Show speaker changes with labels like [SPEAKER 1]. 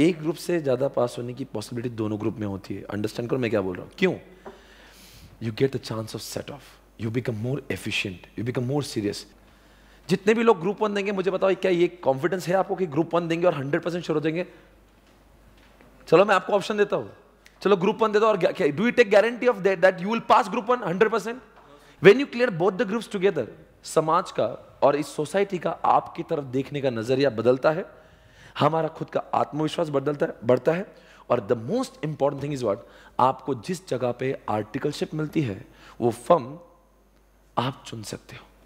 [SPEAKER 1] एक ग्रुप से ज़्यादा पास होने की पॉसिबिलिटी दोनों ग्रुप में होती है अंडरस्टैंड करो मैं क्या बोल रहा हूँ
[SPEAKER 2] क्यों you get the chance of set off you become more efficient you become more serious जितने
[SPEAKER 1] भी लोग ग्रुप वन देंगे मुझे बताओ क्या ये कॉन्फिडेंस है आपको कि ग्रुप वन देंगे और हंड्रेड परसेंट श्योर हो जाएंगे चलो मैं आपको ऑप्शन देता हूं चलो ग्रुप वन देता हूँ और do you take guarantee of that that you will pass group one hundred percent when you clear both the groups together समाज का और इस सोसाइटी का आपकी तरफ देखने का नजरिया बदलता है हमारा खुद का आत्मविश्वास बदलता है बढ़ता है और the most important thing is what आपको जिस जगह पे आर्टिकलशिप मिलती है वो फर्म आप चुन सकते हो